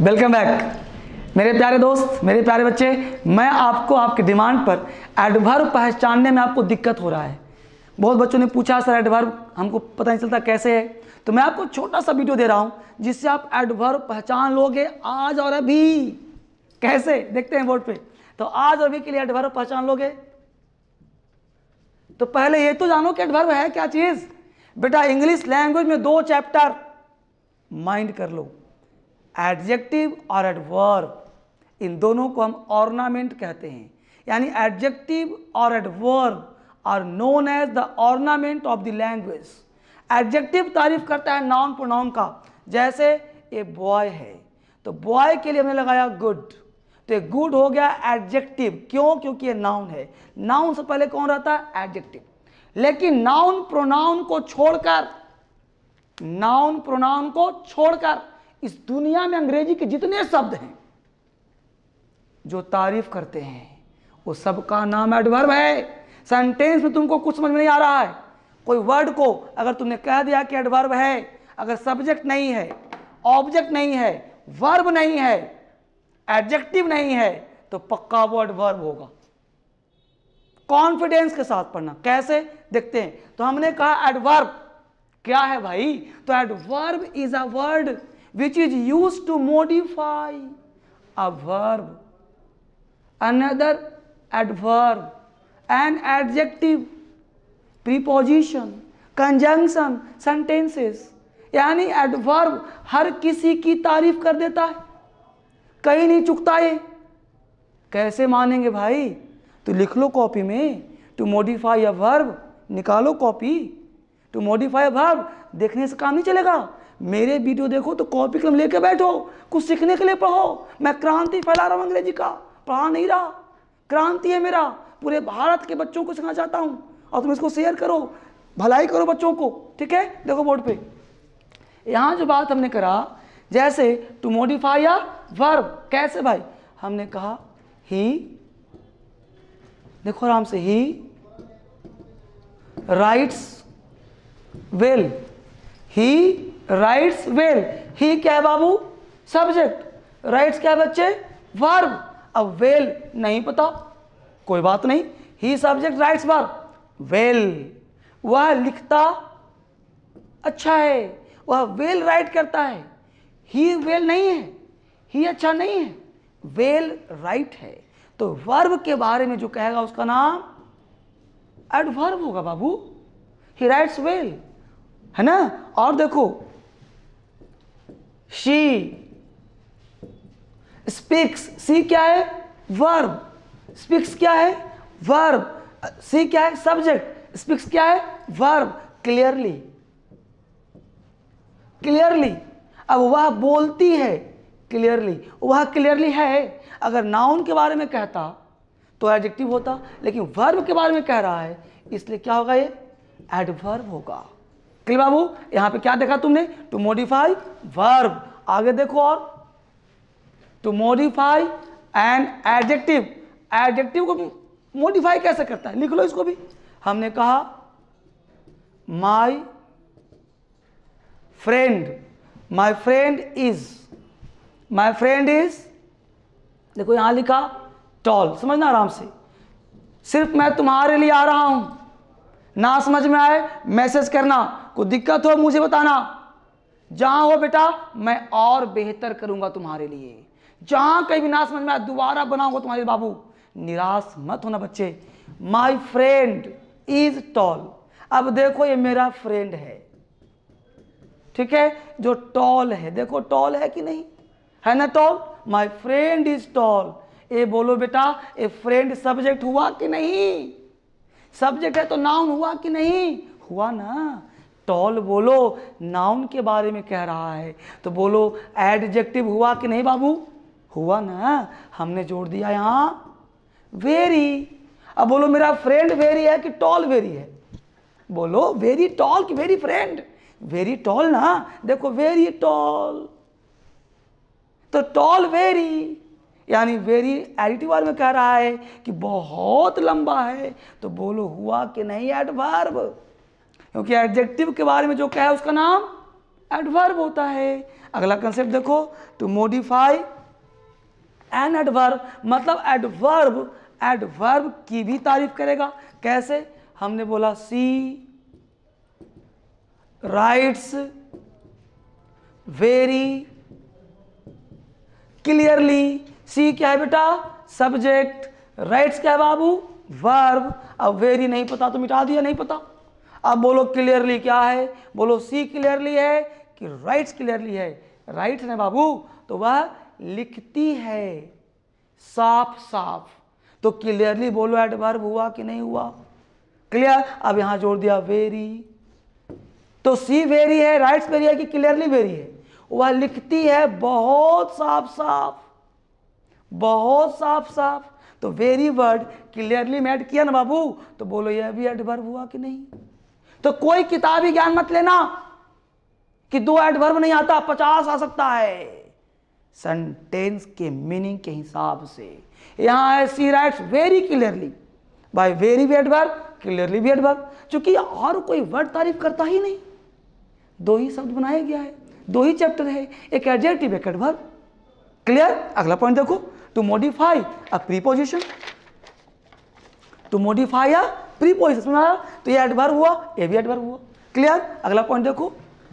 welcome back मेरे प्यारे दोस्त मेरे प्यारे बच्चे मैं आपको आपके डिमांड पर एडवर्ब पहचानने में आपको दिक्कत हो रहा है बहुत बच्चों ने पूछा सर एडवर्ब हमको पता नहीं चलता कैसे है तो मैं आपको छोटा सा वीडियो दे रहा हूं जिससे आप एडवर्ब पहचान लोगे आज और अभी कैसे देखते हैं बोर्ड पे तो आज और अभी के लिए एडवर्ब पहचान लोगे तो पहले ये तो जानो कि एडवर्ब है क्या चीज़ बेटा इंग्लिश लैंग्वेज में दो चैप्टर माइंड कर लो एडजेक्टिव और एडवर्ब इन दोनों को हम ऑर्नामेंट कहते हैं यानी एडजेक्टिव और adverb are known as the ornament of the language adjective तारीफ करता है नाउन प्रोनाउन का जैसे ए बॉय है तो बॉय के लिए हमने लगाया गुड तो ये गुड हो गया एडजेक्टिव क्यों क्योंकि ये नाउन है नाउन से पहले कौन रहता है एडजेक्टिव लेकिन नाउन प्रोनाउन को छोड़कर नाउन प्रोनाउन को छोड़कर इस दुनिया में अंग्रेजी के जितने शब्द हैं जो तारीफ करते हैं वो सबका नाम एडवर्ब है सेंटेंस में तुमको कुछ समझ में नहीं आ रहा है कोई वर्ड को अगर तुमने कह दिया कि एडवर्ब है अगर सब्जेक्ट नहीं है ऑब्जेक्ट नहीं है वर्ब नहीं है एडजेक्टिव नहीं है तो पक्का वो एडवर्ब होगा कॉन्फिडेंस के साथ पढ़ना कैसे देखते हैं तो हमने कहा एडवर्ब क्या है भाई तो adverb is a word which is used to modify a verb another adverb an adjective preposition conjunction sentences यानी एडवर्ब हर किसी की तारीफ कर देता है कहीं नहीं चुकता ये कैसे मानेंगे भाई तो लिख लो कॉपी में टू मॉडिफाई अ वर्ब निकालो copy to modify a verb देखने से काम नहीं चलेगा मेरे वीडियो देखो तो कॉपी कलम लेके बैठो कुछ सीखने के लिए पढ़ो मैं क्रांति फैला रहा हूँ अंग्रेजी का पढ़ा नहीं रहा क्रांति है मेरा पूरे भारत के बच्चों को सिखाना चाहता हूँ और तुम इसको शेयर करो भलाई करो बच्चों को ठीक है देखो बोर्ड पे यहाँ जो बात हमने करा जैसे टू मोडिफाई या वर्ब कैसे भाई हमने कहा ही देखो आराम से he writes well he writes well he क्या है बाबू सब्जेक्ट राइट्स क्या है बच्चे वर्ब अब वेल नहीं पता कोई बात नहीं he subject writes verb well वह लिखता अच्छा है वह वेल राइट करता है ही वेल नहीं है ही अच्छा नहीं है वेल राइट है तो वर्ब के बारे में जो कहेगा उसका नाम एडवर्ब होगा बाबू ही राइट्स वेल है ना और देखो शी स्पीक्स सी क्या है वर्ब स्पीक्स क्या है वर्ब सी क्या है सब्जेक्ट स्पीक्स क्या है वर्ब क्लियरली क्लियरली अब वह बोलती है क्लियरली वह क्लियरली है अगर नाउन के बारे में कहता तो एडजेक्टिव होता लेकिन वर्ब के बारे में कह रहा है इसलिए क्या होगा ये एडवर्ब होगा क्लियर बाबू यहां पे क्या देखा तुमने टू मॉडिफाई वर्ब आगे देखो और to modify an adjective adjective को मॉडिफाई कैसे करता है लिख लो इसको भी हमने कहा my friend my friend is my friend is देखो यहां लिखा टॉल समझना आराम से सिर्फ मैं तुम्हारे लिए आ रहा हूं ना समझ में आए मैसेज करना को दिक्कत हो मुझे बताना जहां हो बेटा मैं और बेहतर करूंगा तुम्हारे लिए जहां कहीं भी ना में दोबारा बनाऊंगा तुम्हारे बाबू निराश मत होना बच्चे माई फ्रेंड इज टॉल अब देखो ये मेरा फ्रेंड है ठीक है जो टॉल है देखो टॉल है कि नहीं है ना tall my friend is tall ए बोलो बेटा ए फ्रेंड सब्जेक्ट हुआ कि नहीं सब्जेक्ट है तो नाउन हुआ कि नहीं हुआ ना टॉल बोलो नाउन के बारे में कह रहा है तो बोलो एडजेक्टिव हुआ कि नहीं बाबू हुआ ना हमने जोड़ दिया यहां वेरी अब बोलो मेरा फ्रेंड वेरी है कि टॉल वेरी है बोलो वेरी टॉल कि वेरी फ्रेंड वेरी टॉल ना देखो वेरी टॉल तो टॉल वेरी यानी वेरी एडिटिव में कह रहा है कि बहुत लंबा है तो बोलो हुआ कि नहीं एडवर्ब क्योंकि एडजेक्टिव के बारे में जो क्या है उसका नाम एडवर्ब होता है अगला कंसेप्ट देखो टू मोडिफाई एन एडवर्ब मतलब एडवर्ब एडवर्ब की भी तारीफ करेगा कैसे हमने बोला she writes very clearly she क्या है बेटा सब्जेक्ट राइट्स क्या है बाबू वर्ब अब वेरी नहीं पता तो मिटा दिया नहीं पता अब बोलो क्लियरली क्या है बोलो सी क्लियरली है कि राइट्स क्लियरली है राइट है बाबू तो वह लिखती है साफ साफ तो क्लियरली बोलो एडवर्ब हुआ कि नहीं हुआ क्लियर अब यहां जोड़ दिया वेरी तो सी वेरी है राइट्स वेरी है कि क्लियरली वेरी है वह लिखती है बहुत साफ साफ बहुत साफ साफ तो वेरी वर्ड क्लियरली मैं ऐड किया ना बाबू तो बोलो यह भी एडवर्ब हुआ कि नहीं तो कोई किताबी ज्ञान मत लेना कि दो एडवर्ब नहीं आता पचास आ सकता है सेंटेंस के मीनिंग के हिसाब से यहां है she writes very clearly by very भी एडवर्ब क्लियरली भी एडवर्ब चूंकि और कोई वर्ड तारीफ करता ही नहीं दो ही शब्द बनाया गया है दो ही चैप्टर है एक एडजेक्टिव एक एडवर्ब क्लियर अगला पॉइंट देखो to modify a preposition to modify a preposition में आया तो ये एडवर्ब हुआ ये भी एडवर्ब हुआ क्लियर अगला पॉइंट देखो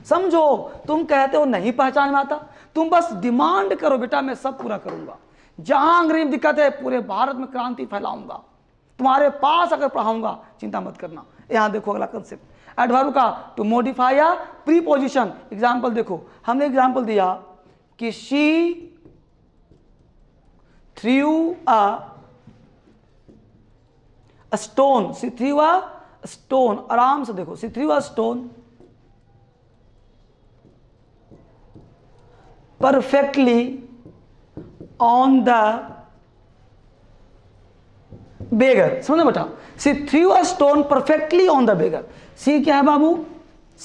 समझो तुम कहते हो नहीं पहचान में आता तुम बस डिमांड करो बेटा मैं सब पूरा करूंगा जहां अंग्रेज दिक्कत है पूरे भारत में क्रांति फैलाऊंगा तुम्हारे पास अगर पढ़ाऊंगा चिंता मत करना यहां देखो अगला कंसेप्ट एडवर्ब का टू मोडिफाई या प्री पोजिशन एग्जाम्पल देखो हमने एग्जाम्पल दिया कि she threw a stone she threw a stone आराम से देखो she threw a stone perfectly on the beggar समझो बेटा she a stone perfectly on the beggar she क्या है बाबू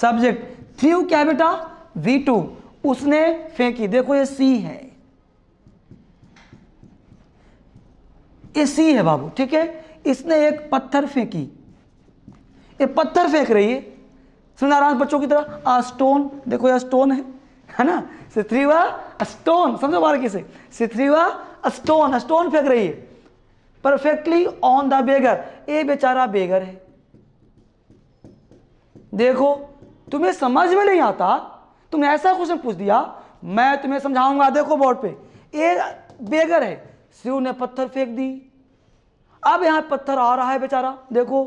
सब्जेक्ट थ्री क्या है बेटा वी टू उसने फेंकी देखो ये सी है ये सी है बाबू ठीक है इसने एक पत्थर फेंकी ये पत्थर फेंक रही है आराम बच्चों की तरह आ स्टोन देखो यह स्टोन है है ना सिथरीवा स्टोन समझो बारीकी से सिथरीवा स्टोन स्टोन फेंक रही है परफेक्टली ऑन द बेगर ये बेचारा बेगर है देखो तुम्हें समझ में नहीं आता तुमने ऐसा क्वेश्चन पूछ दिया मैं तुम्हें समझाऊंगा देखो बोर्ड पे ये बेगर है शिव ने पत्थर फेंक दी अब यहाँ पत्थर आ रहा है बेचारा देखो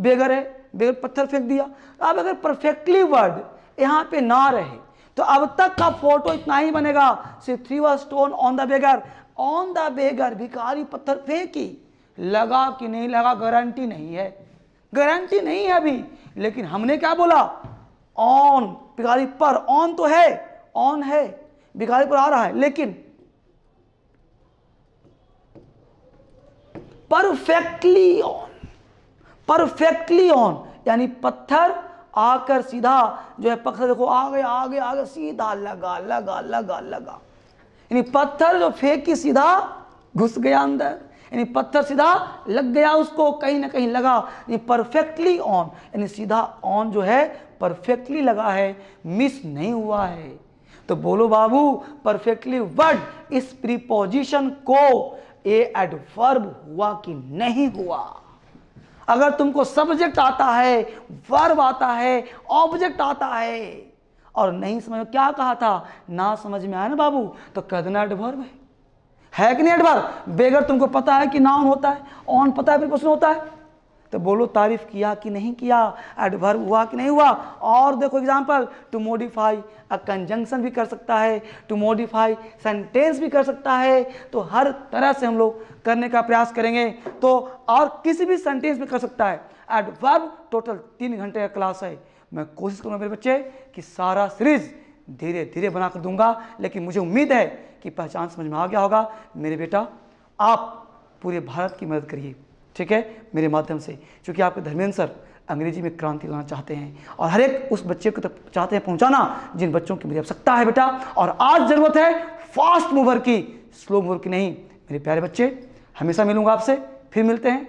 बेगर है बेगर पत्थर फेंक दिया अब अगर परफेक्टली वर्ड यहाँ पे ना रहे तो अब तक का फोटो इतना ही बनेगा सिर्फ threw stone on the beggar on the beggar भिखारी पत्थर फेंकी लगा कि नहीं लगा गारंटी नहीं है गारंटी नहीं है अभी लेकिन हमने क्या बोला ऑन भिखारी पर ऑन तो है ऑन है भिखारी पर आ रहा है लेकिन परफेक्टली ऑन परफेक्टली ऑन यानी पत्थर आकर सीधा जो है पत्थर देखो आगे आगे आगे सीधा लगा लगा लगा लगा यानी पत्थर जो फेंकी सीधा घुस गया अंदर यानी पत्थर सीधा लग गया उसको कहीं ना कहीं लगा यानी परफेक्टली ऑन यानी सीधा ऑन जो है परफेक्टली लगा है मिस नहीं हुआ है तो बोलो बाबू परफेक्टली वर्ड इस प्रीपोजिशन को ये एडवर्ब हुआ कि नहीं हुआ अगर तुमको सब्जेक्ट आता है वर्ब आता है ऑब्जेक्ट आता है और नहीं समझ क्या कहा था ना समझ में आया ना बाबू तो कदना देना एडवर्ब है है कि नहीं एडवर्ब बेगर तुमको पता है कि नाउन होता है ऑन पता है फिर क्वेश्चन होता है तो बोलो तारीफ किया कि नहीं किया एडवर्ब हुआ कि नहीं हुआ और देखो example to modify a conjunction भी कर सकता है टू मोडिफाई सेंटेंस भी कर सकता है तो हर तरह से हम लोग करने का प्रयास करेंगे तो और किसी भी सेंटेंस में कर सकता है एडवर्ब टोटल तीन घंटे का क्लास है मैं कोशिश करूँगा मेरे बच्चे कि सारा सीरीज धीरे धीरे बना कर दूंगा लेकिन मुझे उम्मीद है कि पहचान समझ में आ गया होगा मेरे बेटा आप पूरे भारत की मदद करिए ठीक है मेरे माध्यम से क्योंकि आपके धर्मेंद्र सर अंग्रेजी में क्रांति लाना चाहते हैं और हर एक उस बच्चे को तक चाहते हैं पहुंचाना जिन बच्चों की मुझे आवश्यकता है बेटा और आज ज़रूरत है फास्ट मूवर की स्लो मूवर की नहीं मेरे प्यारे बच्चे हमेशा मिलूंगा आपसे फिर मिलते हैं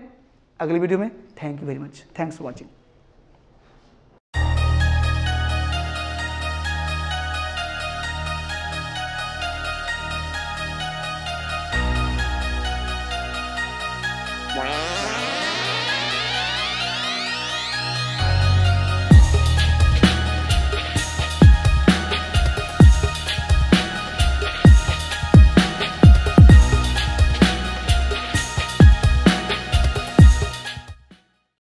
अगले वीडियो में thank you very much thanks for watching